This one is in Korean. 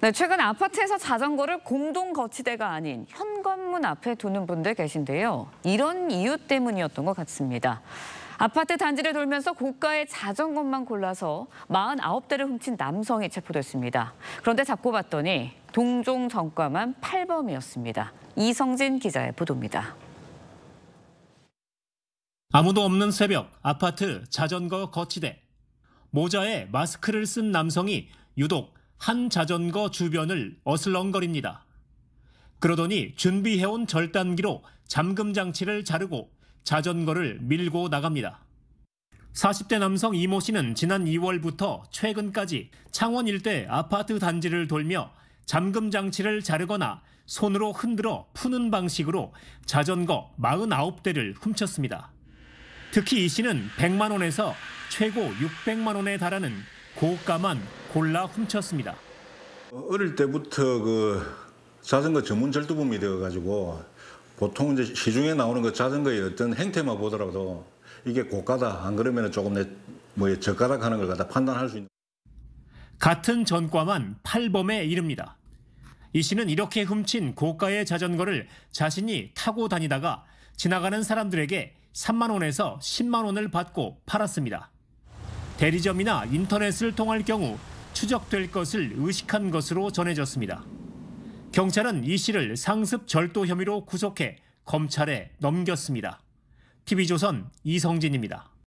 네, 최근 아파트에서 자전거를 공동 거치대가 아닌 현관문 앞에 두는 분들 계신데요. 이런 이유 때문이었던 것 같습니다. 아파트 단지를 돌면서 고가의 자전거만 골라서 49대를 훔친 남성이 체포됐습니다. 그런데 잡고 봤더니 동종 전과만 8범이었습니다. 이성진 기자의 보도입니다. 아무도 없는 새벽 아파트 자전거 거치대. 모자에 마스크를 쓴 남성이 유독 한 자전거 주변을 어슬렁거립니다. 그러더니 준비해온 절단기로 잠금 장치를 자르고 자전거를 밀고 나갑니다. 40대 남성 이모 씨는 지난 2월부터 최근까지 창원 일대 아파트 단지를 돌며 잠금 장치를 자르거나 손으로 흔들어 푸는 방식으로 자전거 49대를 훔쳤습니다. 특히 이 씨는 100만 원에서 최고 600만 원에 달하는 고가만 골라 훔쳤습니다. 어릴 때부터 그 자전거 전문 절도범이 되어가지고 보통 이제 시중에 나오는 그 자전거의 어떤 행태만 보더라도 이게 고가다 안 그러면 조금 내뭐 저가다 하는 걸 갖다 판단할 수 있는. 같은 전과만 8범에 이릅니다. 이 씨는 이렇게 훔친 고가의 자전거를 자신이 타고 다니다가 지나가는 사람들에게 3만 원에서 10만 원을 받고 팔았습니다. 대리점이나 인터넷을 통할 경우 추적될 것을 의식한 것으로 전해졌습니다. 경찰은 이 씨를 상습 절도 혐의로 구속해 검찰에 넘겼습니다. TV조선 이성진입니다.